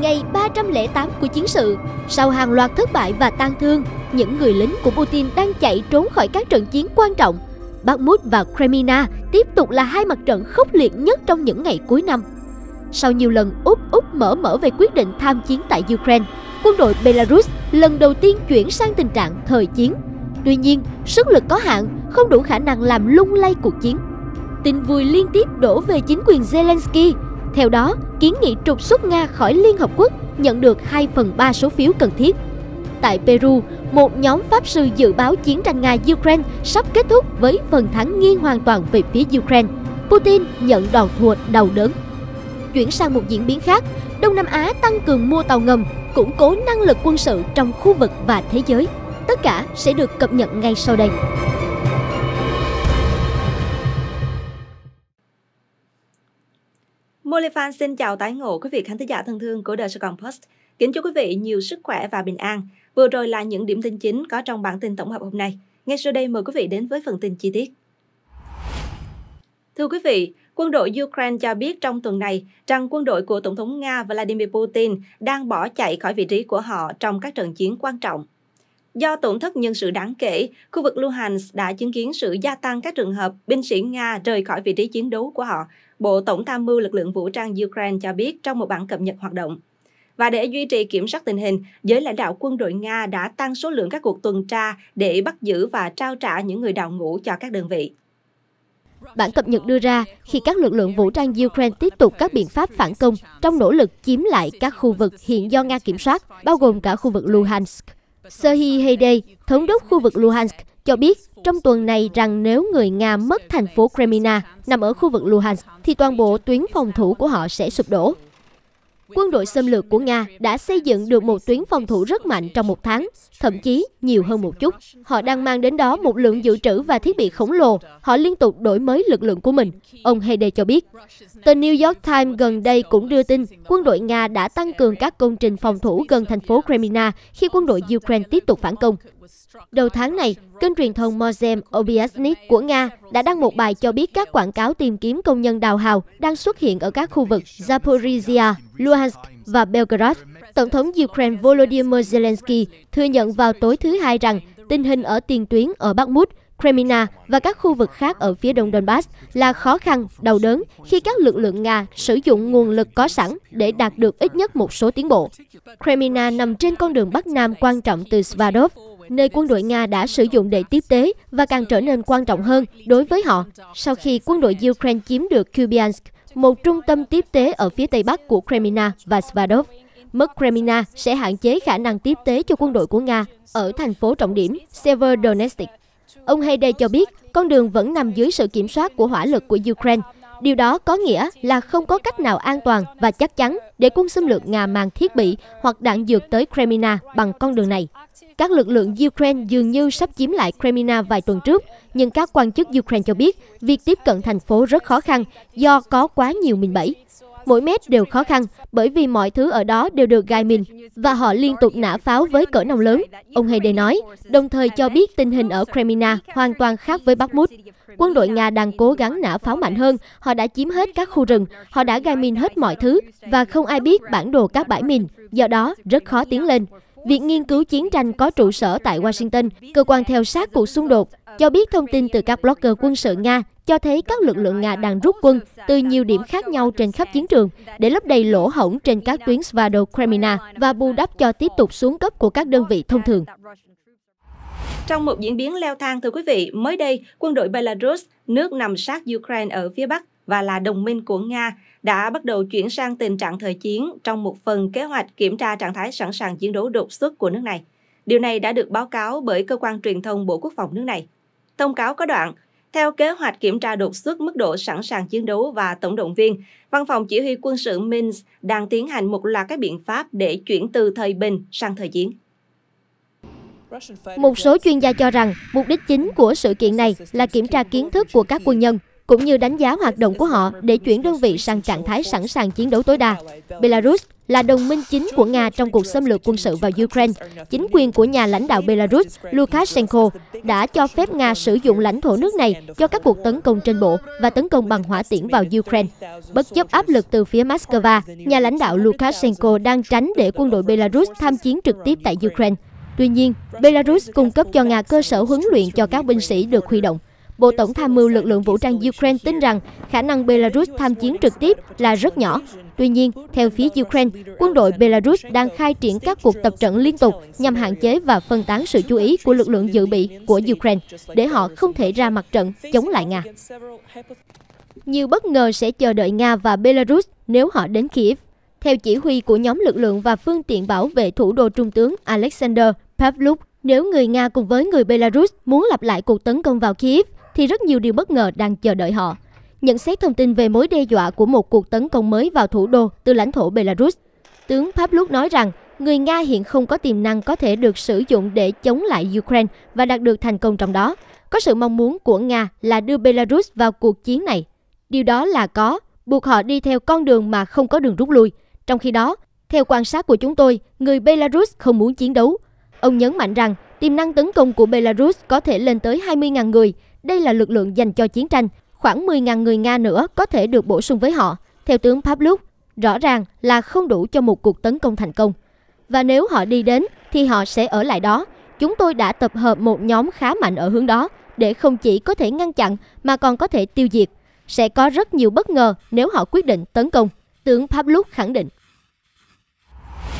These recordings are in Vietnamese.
ngày 308 của chiến sự. Sau hàng loạt thất bại và tang thương, những người lính của Putin đang chạy trốn khỏi các trận chiến quan trọng. Bakhmut và Kremina tiếp tục là hai mặt trận khốc liệt nhất trong những ngày cuối năm. Sau nhiều lần úp úp mở mở về quyết định tham chiến tại Ukraine, quân đội Belarus lần đầu tiên chuyển sang tình trạng thời chiến. Tuy nhiên, sức lực có hạn, không đủ khả năng làm lung lay cuộc chiến. Tin vui liên tiếp đổ về chính quyền Zelensky theo đó, kiến nghị trục xuất Nga khỏi Liên Hợp Quốc nhận được 2 phần 3 số phiếu cần thiết. Tại Peru, một nhóm Pháp sư dự báo chiến tranh Nga-Ukraine sắp kết thúc với phần thắng nghiêng hoàn toàn về phía Ukraine. Putin nhận đòn thua đau đớn. Chuyển sang một diễn biến khác, Đông Nam Á tăng cường mua tàu ngầm, củng cố năng lực quân sự trong khu vực và thế giới. Tất cả sẽ được cập nhật ngay sau đây. Molefan xin chào tái ngộ quý vị khán thính giả thân thương của The Sài Post. Kính chúc quý vị nhiều sức khỏe và bình an. Vừa rồi là những điểm tin chính có trong bản tin tổng hợp hôm nay. Ngay sau đây mời quý vị đến với phần tin chi tiết. Thưa quý vị, quân đội Ukraine cho biết trong tuần này rằng quân đội của Tổng thống Nga Vladimir Putin đang bỏ chạy khỏi vị trí của họ trong các trận chiến quan trọng. Do tổn thất nhân sự đáng kể, khu vực Luhansk đã chứng kiến sự gia tăng các trường hợp binh sĩ Nga rời khỏi vị trí chiến đấu của họ Bộ Tổng tham mưu lực lượng vũ trang Ukraine cho biết trong một bản cập nhật hoạt động. Và để duy trì kiểm soát tình hình, giới lãnh đạo quân đội Nga đã tăng số lượng các cuộc tuần tra để bắt giữ và trao trả những người đào ngũ cho các đơn vị. Bản cập nhật đưa ra khi các lực lượng vũ trang Ukraine tiếp tục các biện pháp phản công trong nỗ lực chiếm lại các khu vực hiện do Nga kiểm soát, bao gồm cả khu vực Luhansk. Serhiy Hayday, thống đốc khu vực Luhansk, cho biết trong tuần này rằng nếu người Nga mất thành phố Kremina nằm ở khu vực Luhansk, thì toàn bộ tuyến phòng thủ của họ sẽ sụp đổ quân đội xâm lược của Nga đã xây dựng được một tuyến phòng thủ rất mạnh trong một tháng, thậm chí nhiều hơn một chút. Họ đang mang đến đó một lượng dự trữ và thiết bị khổng lồ. Họ liên tục đổi mới lực lượng của mình, ông Heide cho biết. Tờ New York Times gần đây cũng đưa tin quân đội Nga đã tăng cường các công trình phòng thủ gần thành phố Kremina khi quân đội Ukraine tiếp tục phản công. Đầu tháng này, kênh truyền thông Mozem Obiasnik của Nga đã đăng một bài cho biết các quảng cáo tìm kiếm công nhân đào hào đang xuất hiện ở các khu vực Zaporizhia, Luhansk và Belgorod. Tổng thống Ukraine Volodymyr Zelensky thừa nhận vào tối thứ Hai rằng tình hình ở tiền tuyến ở Bakhmut, Kremina và các khu vực khác ở phía đông Donbass là khó khăn, đau đớn khi các lực lượng Nga sử dụng nguồn lực có sẵn để đạt được ít nhất một số tiến bộ. Kremina nằm trên con đường Bắc Nam quan trọng từ Svadov, nơi quân đội Nga đã sử dụng để tiếp tế và càng trở nên quan trọng hơn đối với họ sau khi quân đội Ukraine chiếm được Kupiansk một trung tâm tiếp tế ở phía tây bắc của Kremina và Sverdlovsk. Mất Kremina sẽ hạn chế khả năng tiếp tế cho quân đội của Nga ở thành phố trọng điểm Severodonetsk. Ông Hayde cho biết con đường vẫn nằm dưới sự kiểm soát của hỏa lực của Ukraine. Điều đó có nghĩa là không có cách nào an toàn và chắc chắn để quân xâm lược Nga mang thiết bị hoặc đạn dược tới Kremina bằng con đường này. Các lực lượng Ukraine dường như sắp chiếm lại Crimea vài tuần trước, nhưng các quan chức Ukraine cho biết việc tiếp cận thành phố rất khó khăn do có quá nhiều mìn bẫy. Mỗi mét đều khó khăn bởi vì mọi thứ ở đó đều được gai mìn và họ liên tục nã pháo với cỡ nòng lớn, ông Hayde nói, đồng thời cho biết tình hình ở Crimea hoàn toàn khác với Bakhmut. Quân đội Nga đang cố gắng nã pháo mạnh hơn, họ đã chiếm hết các khu rừng, họ đã gai mìn hết mọi thứ và không ai biết bản đồ các bãi mìn, do đó rất khó tiến lên. Viện Nghiên cứu Chiến tranh có trụ sở tại Washington, cơ quan theo sát cuộc xung đột, cho biết thông tin từ các blogger quân sự Nga cho thấy các lực lượng Nga đang rút quân từ nhiều điểm khác nhau trên khắp chiến trường để lấp đầy lỗ hổng trên các tuyến Svado-Kremina và bù đắp cho tiếp tục xuống cấp của các đơn vị thông thường. Trong một diễn biến leo thang, thưa quý vị, mới đây, quân đội Belarus, nước nằm sát Ukraine ở phía bắc, và là đồng minh của Nga đã bắt đầu chuyển sang tình trạng thời chiến trong một phần kế hoạch kiểm tra trạng thái sẵn sàng chiến đấu đột xuất của nước này. Điều này đã được báo cáo bởi cơ quan truyền thông Bộ Quốc phòng nước này. Thông cáo có đoạn, theo kế hoạch kiểm tra đột xuất mức độ sẵn sàng chiến đấu và tổng động viên, Văn phòng Chỉ huy quân sự Minsk đang tiến hành một loạt các biện pháp để chuyển từ thời bình sang thời chiến. Một số chuyên gia cho rằng mục đích chính của sự kiện này là kiểm tra kiến thức của các quân nhân cũng như đánh giá hoạt động của họ để chuyển đơn vị sang trạng thái sẵn sàng chiến đấu tối đa. Belarus là đồng minh chính của Nga trong cuộc xâm lược quân sự vào Ukraine. Chính quyền của nhà lãnh đạo Belarus Lukashenko đã cho phép Nga sử dụng lãnh thổ nước này cho các cuộc tấn công trên bộ và tấn công bằng hỏa tiễn vào Ukraine. Bất chấp áp lực từ phía Moscow, nhà lãnh đạo Lukashenko đang tránh để quân đội Belarus tham chiến trực tiếp tại Ukraine. Tuy nhiên, Belarus cung cấp cho Nga cơ sở huấn luyện cho các binh sĩ được huy động. Bộ Tổng tham mưu lực lượng vũ trang Ukraine tin rằng khả năng Belarus tham chiến trực tiếp là rất nhỏ. Tuy nhiên, theo phía Ukraine, quân đội Belarus đang khai triển các cuộc tập trận liên tục nhằm hạn chế và phân tán sự chú ý của lực lượng dự bị của Ukraine để họ không thể ra mặt trận chống lại Nga. Nhiều bất ngờ sẽ chờ đợi Nga và Belarus nếu họ đến Kiev. Theo chỉ huy của nhóm lực lượng và phương tiện bảo vệ thủ đô Trung tướng Alexander Pavlov, nếu người Nga cùng với người Belarus muốn lặp lại cuộc tấn công vào Kiev, thì rất nhiều điều bất ngờ đang chờ đợi họ. Nhận xét thông tin về mối đe dọa của một cuộc tấn công mới vào thủ đô từ lãnh thổ Belarus, tướng Pavlov nói rằng người Nga hiện không có tiềm năng có thể được sử dụng để chống lại Ukraine và đạt được thành công trong đó. Có sự mong muốn của Nga là đưa Belarus vào cuộc chiến này. Điều đó là có, buộc họ đi theo con đường mà không có đường rút lui. Trong khi đó, theo quan sát của chúng tôi, người Belarus không muốn chiến đấu. Ông nhấn mạnh rằng tiềm năng tấn công của Belarus có thể lên tới 20.000 người, đây là lực lượng dành cho chiến tranh. Khoảng 10.000 người Nga nữa có thể được bổ sung với họ. Theo tướng Pavlov, rõ ràng là không đủ cho một cuộc tấn công thành công. Và nếu họ đi đến thì họ sẽ ở lại đó. Chúng tôi đã tập hợp một nhóm khá mạnh ở hướng đó để không chỉ có thể ngăn chặn mà còn có thể tiêu diệt. Sẽ có rất nhiều bất ngờ nếu họ quyết định tấn công, tướng Pavlov khẳng định.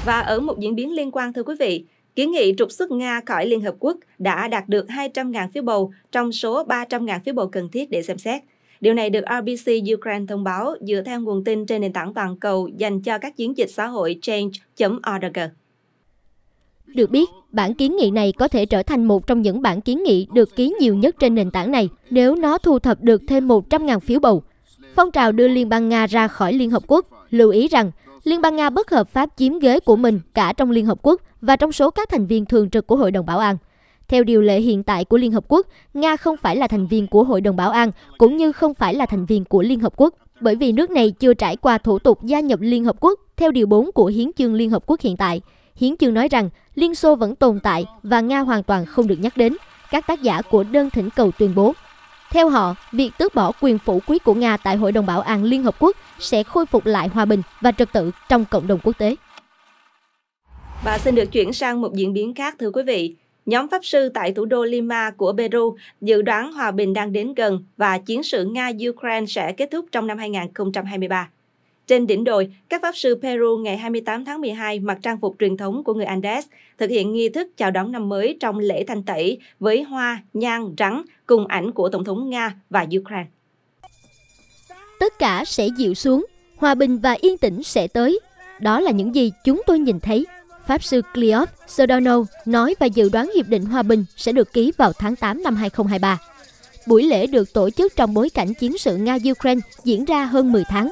Và ở một diễn biến liên quan thưa quý vị, Kiến nghị trục xuất Nga khỏi Liên Hợp Quốc đã đạt được 200.000 phiếu bầu trong số 300.000 phiếu bầu cần thiết để xem xét. Điều này được RBC Ukraine thông báo dựa theo nguồn tin trên nền tảng toàn cầu dành cho các chiến dịch xã hội change.org. Được biết, bản kiến nghị này có thể trở thành một trong những bản kiến nghị được ký nhiều nhất trên nền tảng này nếu nó thu thập được thêm 100.000 phiếu bầu. Phong trào đưa Liên bang Nga ra khỏi Liên Hợp Quốc lưu ý rằng Liên bang Nga bất hợp pháp chiếm ghế của mình cả trong Liên Hợp Quốc và trong số các thành viên thường trực của Hội đồng Bảo an. Theo điều lệ hiện tại của Liên Hợp Quốc, Nga không phải là thành viên của Hội đồng Bảo an cũng như không phải là thành viên của Liên Hợp Quốc bởi vì nước này chưa trải qua thủ tục gia nhập Liên Hợp Quốc theo Điều 4 của Hiến chương Liên Hợp Quốc hiện tại. Hiến chương nói rằng Liên Xô vẫn tồn tại và Nga hoàn toàn không được nhắc đến. Các tác giả của đơn thỉnh cầu tuyên bố theo họ, việc tước bỏ quyền phủ quyết của Nga tại Hội đồng Bảo an Liên Hợp Quốc sẽ khôi phục lại hòa bình và trật tự trong cộng đồng quốc tế. Và xin được chuyển sang một diễn biến khác thưa quý vị. Nhóm pháp sư tại thủ đô Lima của Peru dự đoán hòa bình đang đến gần và chiến sự Nga-Ukraine sẽ kết thúc trong năm 2023. Trên đỉnh đồi, các pháp sư Peru ngày 28 tháng 12 mặc trang phục truyền thống của người Andes, thực hiện nghi thức chào đón năm mới trong lễ thanh tẩy với hoa, nhang, rắn cùng ảnh của Tổng thống Nga và Ukraine. Tất cả sẽ dịu xuống, hòa bình và yên tĩnh sẽ tới. Đó là những gì chúng tôi nhìn thấy. Pháp sư Cleof Sodano nói và dự đoán Hiệp định Hòa bình sẽ được ký vào tháng 8 năm 2023. Buổi lễ được tổ chức trong bối cảnh chiến sự Nga-Ukraine diễn ra hơn 10 tháng.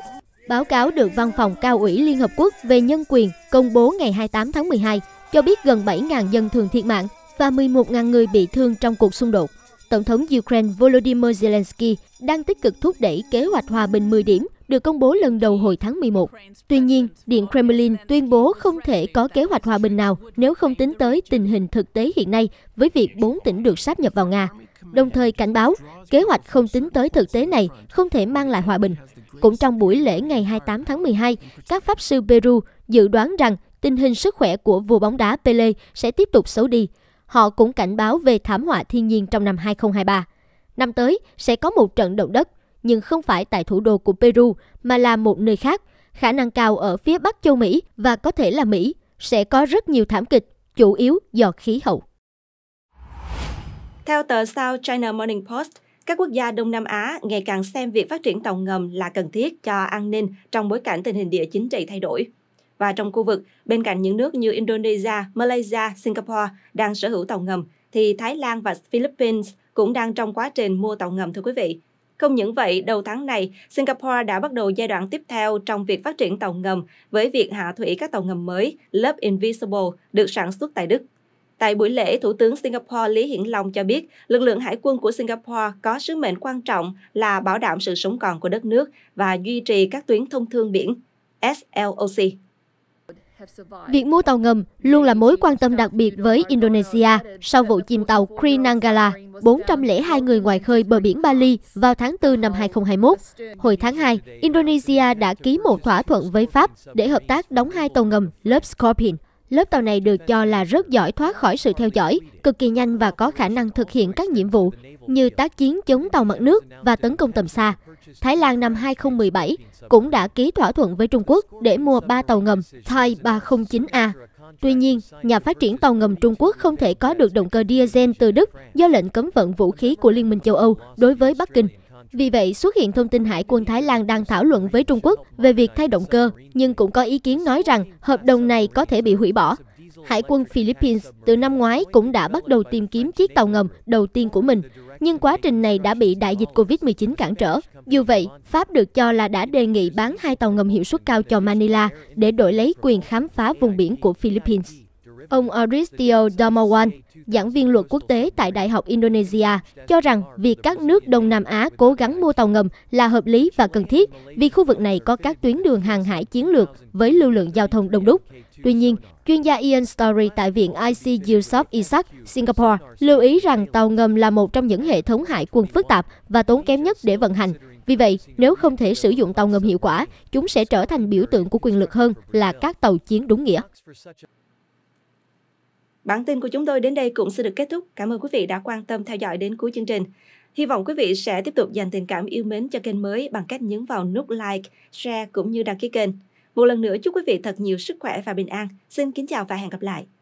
Báo cáo được Văn phòng Cao ủy Liên Hợp Quốc về Nhân quyền công bố ngày 28 tháng 12 cho biết gần 7.000 dân thường thiệt mạng và 11.000 người bị thương trong cuộc xung đột. Tổng thống Ukraine Volodymyr Zelensky đang tích cực thúc đẩy kế hoạch hòa bình 10 điểm được công bố lần đầu hồi tháng 11. Tuy nhiên, Điện Kremlin tuyên bố không thể có kế hoạch hòa bình nào nếu không tính tới tình hình thực tế hiện nay với việc 4 tỉnh được sáp nhập vào Nga. Đồng thời cảnh báo, kế hoạch không tính tới thực tế này không thể mang lại hòa bình. Cũng trong buổi lễ ngày 28 tháng 12, các pháp sư Peru dự đoán rằng tình hình sức khỏe của vua bóng đá Pele sẽ tiếp tục xấu đi. Họ cũng cảnh báo về thảm họa thiên nhiên trong năm 2023. Năm tới sẽ có một trận động đất, nhưng không phải tại thủ đô của Peru mà là một nơi khác, khả năng cao ở phía Bắc châu Mỹ và có thể là Mỹ, sẽ có rất nhiều thảm kịch, chủ yếu do khí hậu. Theo tờ South China Morning Post, các quốc gia Đông Nam Á ngày càng xem việc phát triển tàu ngầm là cần thiết cho an ninh trong bối cảnh tình hình địa chính trị thay đổi. Và trong khu vực, bên cạnh những nước như Indonesia, Malaysia, Singapore đang sở hữu tàu ngầm, thì Thái Lan và Philippines cũng đang trong quá trình mua tàu ngầm thưa quý vị. Không những vậy, đầu tháng này, Singapore đã bắt đầu giai đoạn tiếp theo trong việc phát triển tàu ngầm với việc hạ thủy các tàu ngầm mới lớp Invisible được sản xuất tại Đức. Tại buổi lễ, Thủ tướng Singapore Lý Hiển Long cho biết, lực lượng hải quân của Singapore có sứ mệnh quan trọng là bảo đảm sự sống còn của đất nước và duy trì các tuyến thông thương biển SLOC. Việc mua tàu ngầm luôn là mối quan tâm đặc biệt với Indonesia sau vụ chìm tàu Kri 402 người ngoài khơi bờ biển Bali vào tháng 4 năm 2021. Hồi tháng 2, Indonesia đã ký một thỏa thuận với Pháp để hợp tác đóng hai tàu ngầm lớp Scorpion Lớp tàu này được cho là rất giỏi thoát khỏi sự theo dõi, cực kỳ nhanh và có khả năng thực hiện các nhiệm vụ như tác chiến chống tàu mặt nước và tấn công tầm xa. Thái Lan năm 2017 cũng đã ký thỏa thuận với Trung Quốc để mua 3 tàu ngầm Thai 309A. Tuy nhiên, nhà phát triển tàu ngầm Trung Quốc không thể có được động cơ diesel từ Đức do lệnh cấm vận vũ khí của Liên minh châu Âu đối với Bắc Kinh. Vì vậy, xuất hiện thông tin Hải quân Thái Lan đang thảo luận với Trung Quốc về việc thay động cơ, nhưng cũng có ý kiến nói rằng hợp đồng này có thể bị hủy bỏ. Hải quân Philippines từ năm ngoái cũng đã bắt đầu tìm kiếm chiếc tàu ngầm đầu tiên của mình, nhưng quá trình này đã bị đại dịch COVID-19 cản trở. Dù vậy, Pháp được cho là đã đề nghị bán hai tàu ngầm hiệu suất cao cho Manila để đổi lấy quyền khám phá vùng biển của Philippines. Ông Aristio Damawan, giảng viên luật quốc tế tại Đại học Indonesia, cho rằng việc các nước Đông Nam Á cố gắng mua tàu ngầm là hợp lý và cần thiết vì khu vực này có các tuyến đường hàng hải chiến lược với lưu lượng giao thông đông đúc. Tuy nhiên, chuyên gia Ian Story tại Viện IC Yusuf Isaac, Singapore, lưu ý rằng tàu ngầm là một trong những hệ thống hải quân phức tạp và tốn kém nhất để vận hành. Vì vậy, nếu không thể sử dụng tàu ngầm hiệu quả, chúng sẽ trở thành biểu tượng của quyền lực hơn là các tàu chiến đúng nghĩa. Bản tin của chúng tôi đến đây cũng sẽ được kết thúc. Cảm ơn quý vị đã quan tâm theo dõi đến cuối chương trình. Hy vọng quý vị sẽ tiếp tục dành tình cảm yêu mến cho kênh mới bằng cách nhấn vào nút like, share cũng như đăng ký kênh. Một lần nữa chúc quý vị thật nhiều sức khỏe và bình an. Xin kính chào và hẹn gặp lại.